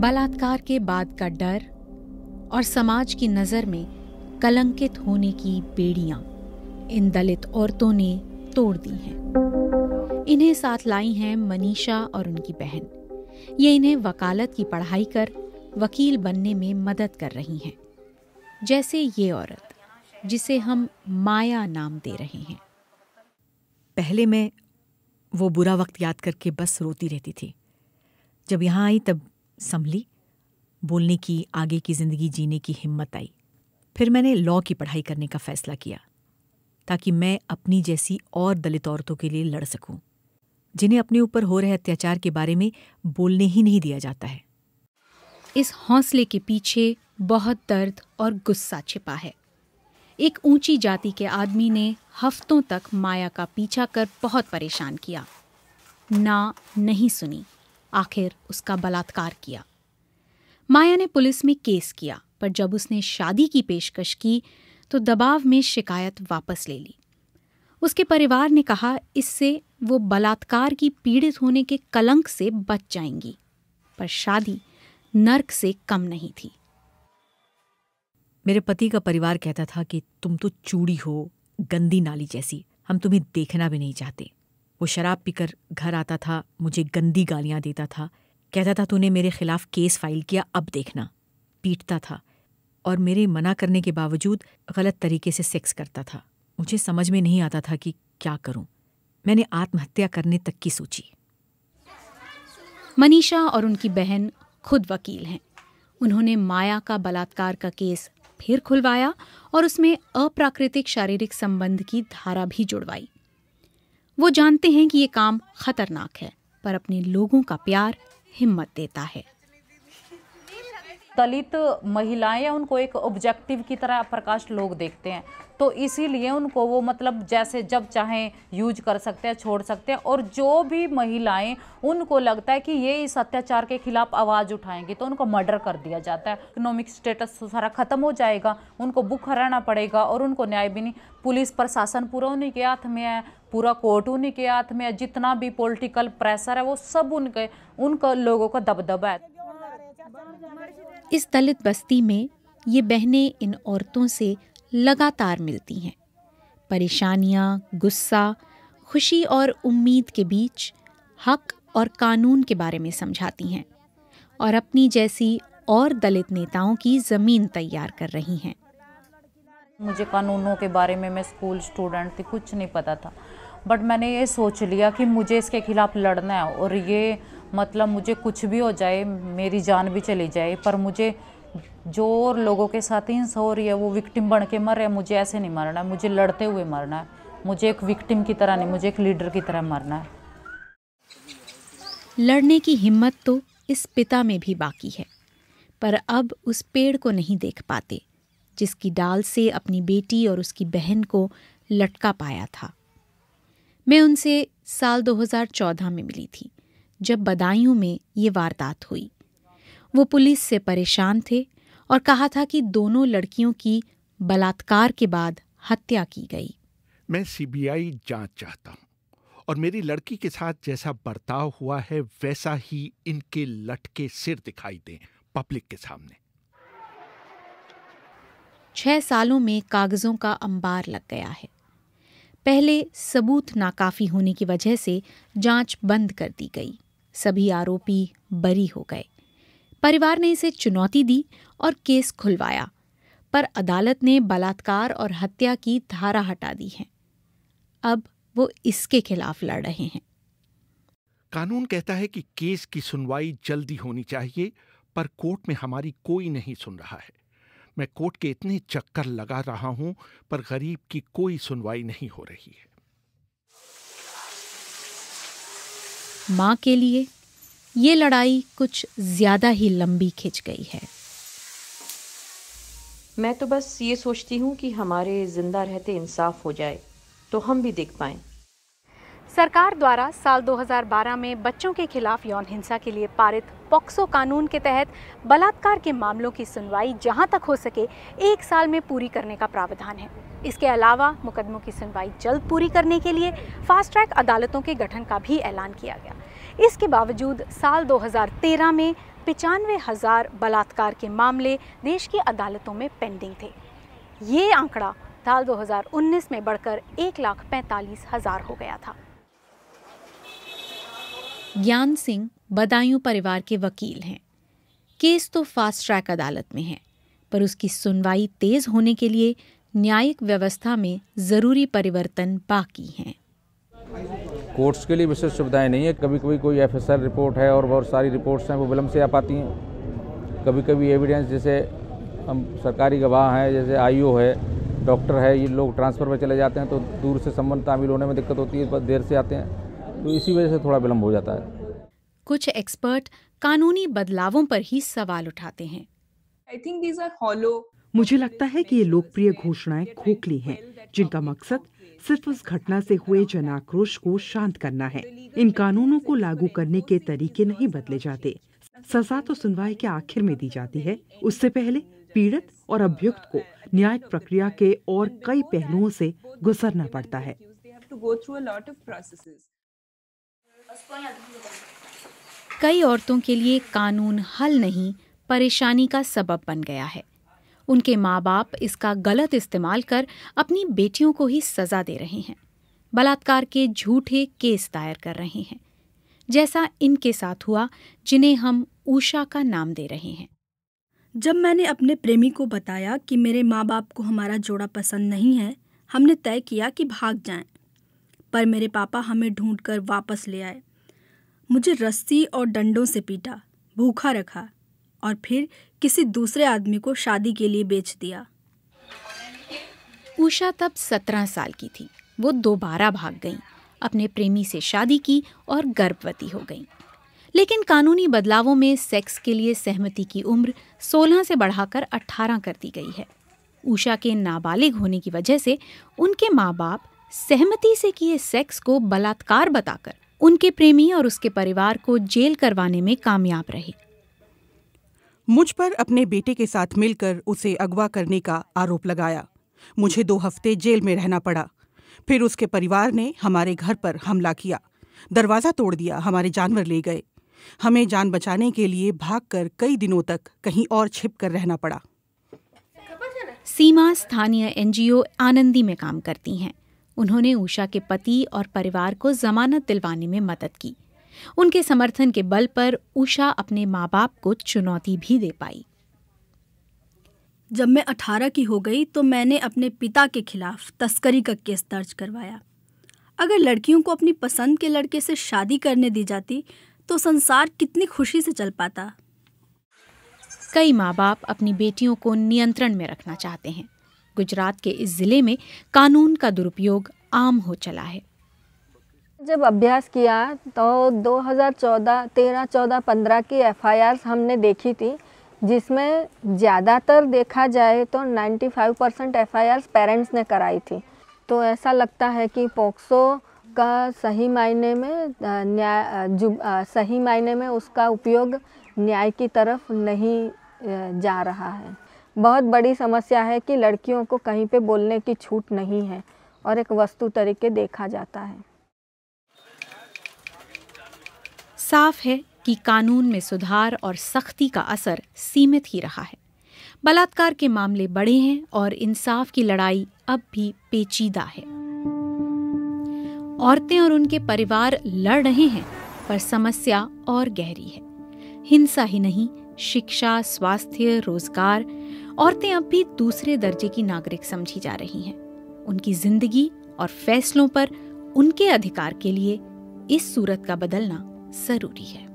बलात्कार के बाद का डर और समाज की नज़र में कलंकित होने की बेड़ियां इन दलित औरतों ने तोड़ दी हैं इन्हें साथ लाई हैं मनीषा और उनकी बहन ये इन्हें वकालत की पढ़ाई कर वकील बनने में मदद कर रही हैं जैसे ये औरत जिसे हम माया नाम दे रहे हैं पहले मैं वो बुरा वक्त याद करके बस रोती रहती थी जब यहाँ आई तब संभली बोलने की आगे की जिंदगी जीने की हिम्मत आई फिर मैंने लॉ की पढ़ाई करने का फैसला किया ताकि मैं अपनी जैसी और दलित औरतों के लिए लड़ सकूं जिन्हें अपने ऊपर हो रहे अत्याचार के बारे में बोलने ही नहीं दिया जाता है इस हौसले के पीछे बहुत दर्द और गुस्सा छिपा है एक ऊंची जाति के आदमी ने हफ्तों तक माया का पीछा कर बहुत परेशान किया ना नहीं सुनी आखिर उसका बलात्कार किया माया ने पुलिस में केस किया पर जब उसने शादी की पेशकश की तो दबाव में शिकायत वापस ले ली उसके परिवार ने कहा इससे वो बलात्कार की पीड़ित होने के कलंक से बच जाएंगी पर शादी नर्क से कम नहीं थी मेरे पति का परिवार कहता था कि तुम तो चूड़ी हो गंदी नाली जैसी हम तुम्हें देखना भी नहीं चाहते वो शराब पीकर घर आता था मुझे गंदी गालियां देता था कहता था तूने मेरे खिलाफ केस फाइल किया अब देखना पीटता था और मेरे मना करने के बावजूद गलत तरीके से सेक्स करता था मुझे समझ में नहीं आता था कि क्या करूं मैंने आत्महत्या करने तक की सोची मनीषा और उनकी बहन खुद वकील हैं उन्होंने माया का बलात्कार का केस फिर खुलवाया और उसमें अप्राकृतिक शारीरिक संबंध की धारा भी जुड़वाई वो जानते हैं कि ये काम खतरनाक है पर अपने लोगों का प्यार हिम्मत देता है दलित महिलाएं या उनको एक ऑब्जेक्टिव की तरह प्रकाश लोग देखते हैं तो इसीलिए उनको वो मतलब जैसे जब चाहे यूज कर सकते हैं छोड़ सकते हैं और जो भी महिलाएं उनको लगता है कि ये इस अत्याचार के खिलाफ आवाज़ उठाएंगी तो उनको मर्डर कर दिया जाता है इकोनॉमिक स्टेटस सारा ख़त्म हो जाएगा उनको बुख हराना पड़ेगा और उनको न्याय भी नहीं पुलिस प्रशासन पूरा उन्हीं के हाथ में है पूरा कोर्ट उन्हीं के हाथ में है जितना भी पॉलिटिकल प्रेशर है वो सब उनके उनका लोगों का दबदबा है इस दलित बस्ती में ये बहनें इन औरतों से लगातार मिलती हैं परेशानियां गुस्सा खुशी और उम्मीद के बीच हक और कानून के बारे में समझाती हैं और अपनी जैसी और दलित नेताओं की ज़मीन तैयार कर रही हैं मुझे कानूनों के बारे में मैं स्कूल स्टूडेंट थी कुछ नहीं पता था बट मैंने ये सोच लिया कि मुझे इसके खिलाफ लड़ना है और ये मतलब मुझे कुछ भी हो जाए मेरी जान भी चली जाए पर मुझे जो और लोगों के साथ हिंसा हो रही है वो विक्टिम बन के मर रहे मुझे ऐसे नहीं मरना है मुझे लड़ते हुए मरना है मुझे एक विक्टिम की तरह नहीं मुझे एक लीडर की तरह मरना है लड़ने की हिम्मत तो इस पिता में भी बाकी है पर अब उस पेड़ को नहीं देख पाते जिसकी डाल से अपनी बेटी और उसकी बहन को लटका पाया था मैं उनसे साल 2014 में मिली थी जब बदायूं में ये वारदात हुई वो पुलिस से परेशान थे और कहा था कि दोनों लड़कियों की बलात्कार के बाद हत्या की गई मैं सीबीआई जांच चाहता हूँ और मेरी लड़की के साथ जैसा बर्ताव हुआ है वैसा ही इनके लटके सिर दिखाई दें पब्लिक के सामने छह सालों में कागज़ों का अंबार लग गया है पहले सबूत नाकाफ़ी होने की वजह से जांच बंद कर दी गई सभी आरोपी बरी हो गए परिवार ने इसे चुनौती दी और केस खुलवाया पर अदालत ने बलात्कार और हत्या की धारा हटा दी है अब वो इसके खिलाफ लड़ रहे हैं कानून कहता है कि केस की सुनवाई जल्दी होनी चाहिए पर कोर्ट में हमारी कोई नहीं सुन रहा है मैं कोर्ट के इतने चक्कर लगा रहा हूं पर गरीब की कोई सुनवाई नहीं हो रही है मां के लिए ये लड़ाई कुछ ज्यादा ही लंबी खिंच गई है मैं तो बस ये सोचती हूँ कि हमारे जिंदा रहते इंसाफ हो जाए तो हम भी देख पाएं सरकार द्वारा साल 2012 में बच्चों के खिलाफ यौन हिंसा के लिए पारित पॉक्सो कानून के तहत बलात्कार के मामलों की सुनवाई जहां तक हो सके एक साल में पूरी करने का प्रावधान है इसके अलावा मुकदमों की सुनवाई जल्द पूरी करने के लिए फास्ट ट्रैक अदालतों के गठन का भी ऐलान किया गया इसके बावजूद साल 2013 में पिचानवे हज़ार बलात्कार के मामले देश की अदालतों में पेंडिंग थे ये आंकड़ा साल 2019 में बढ़कर एक लाख पैंतालीस हज़ार हो गया था ज्ञान सिंह बदायूं परिवार के वकील हैं केस तो फास्ट ट्रैक अदालत में है पर उसकी सुनवाई तेज होने के लिए न्यायिक व्यवस्था में ज़रूरी परिवर्तन बाकी हैं कोर्ट्स के लिए विशेष सुविधाएं नहीं है कभी कभी कोई एफ रिपोर्ट है और बहुत सारी रिपोर्ट्स हैं वो विलम्ब से आ पाती हैं कभी कभी एविडेंस जैसे हम सरकारी गवाह हैं जैसे आईओ है डॉक्टर है ये लोग ट्रांसफ़र पर चले जाते हैं तो दूर से संबंध तामिल होने में दिक्कत होती है देर से आते हैं तो इसी वजह से थोड़ा विलम्ब हो जाता है कुछ एक्सपर्ट कानूनी बदलावों पर ही सवाल उठाते हैं I think these are hollow मुझे लगता है कि ये लोकप्रिय घोषणाएं खोखली हैं जिनका मकसद सिर्फ उस घटना से हुए जन आक्रोश को शांत करना है इन कानूनों को लागू करने के तरीके नहीं बदले जाते सजा तो सुनवाई के आखिर में दी जाती है उससे पहले पीड़ित और अभियुक्त को न्यायिक प्रक्रिया के और कई पहलुओं से गुजरना पड़ता है कई औरतों के लिए कानून हल नहीं परेशानी का सबब बन गया है उनके माँ बाप इसका गलत इस्तेमाल कर अपनी बेटियों को ही सजा दे रहे हैं बलात्कार के झूठे केस दायर कर रहे हैं जैसा इनके साथ हुआ जिन्हें हम ऊषा का नाम दे रहे हैं जब मैंने अपने प्रेमी को बताया कि मेरे माँ बाप को हमारा जोड़ा पसंद नहीं है हमने तय किया कि भाग जाएं। पर मेरे पापा हमें ढूंढकर वापस ले आए मुझे रस्सी और डंडों से पीटा भूखा रखा और फिर किसी दूसरे आदमी को शादी के लिए बेच दिया उषा तब सत्रह साल की थी वो दोबारा भाग गई अपने प्रेमी से शादी की और गर्भवती हो गई लेकिन कानूनी बदलावों में सेक्स के लिए सहमति की उम्र 16 से बढ़ाकर 18 कर दी गई है उषा के नाबालिग होने की वजह से उनके माँ बाप सहमति से किए सेक्स को बलात्कार बताकर उनके प्रेमी और उसके परिवार को जेल करवाने में कामयाब रहे मुझ पर अपने बेटे के साथ मिलकर उसे अगवा करने का आरोप लगाया मुझे दो हफ्ते जेल में रहना पड़ा फिर उसके परिवार ने हमारे घर पर हमला किया दरवाज़ा तोड़ दिया हमारे जानवर ले गए हमें जान बचाने के लिए भागकर कई दिनों तक कहीं और छिप कर रहना पड़ा सीमा स्थानीय एनजीओ आनंदी में काम करती हैं उन्होंने उषा के पति और परिवार को जमानत दिलवाने में मदद की उनके समर्थन के बल पर उषा अपने माँ बाप को चुनौती भी दे पाई जब मैं अठारह की हो गई तो मैंने अपने पिता के खिलाफ तस्करी का केस दर्ज करवाया अगर लड़कियों को अपनी पसंद के लड़के से शादी करने दी जाती तो संसार कितनी खुशी से चल पाता कई माँ बाप अपनी बेटियों को नियंत्रण में रखना चाहते हैं गुजरात के इस ज़िले में कानून का दुरुपयोग आम हो चला है जब अभ्यास किया तो 2014, 13, 14, 15 की एफआईआर हमने देखी थी जिसमें ज़्यादातर देखा जाए तो 95 परसेंट एफ पेरेंट्स ने कराई थी तो ऐसा लगता है कि पोक्सो का सही मायने में न्याय सही मायने में उसका उपयोग न्याय की तरफ नहीं जा रहा है बहुत बड़ी समस्या है कि लड़कियों को कहीं पे बोलने की छूट नहीं है और एक वस्तु तरीके देखा जाता है साफ है कि कानून में सुधार और सख्ती का असर सीमित ही रहा है बलात्कार के मामले बड़े हैं और इंसाफ की लड़ाई अब भी पेचीदा है औरतें और उनके परिवार लड़ रहे हैं पर समस्या और गहरी है हिंसा ही नहीं शिक्षा स्वास्थ्य रोजगार औरतें अब भी दूसरे दर्जे की नागरिक समझी जा रही हैं उनकी जिंदगी और फैसलों पर उनके अधिकार के लिए इस सूरत का बदलना जरूरी है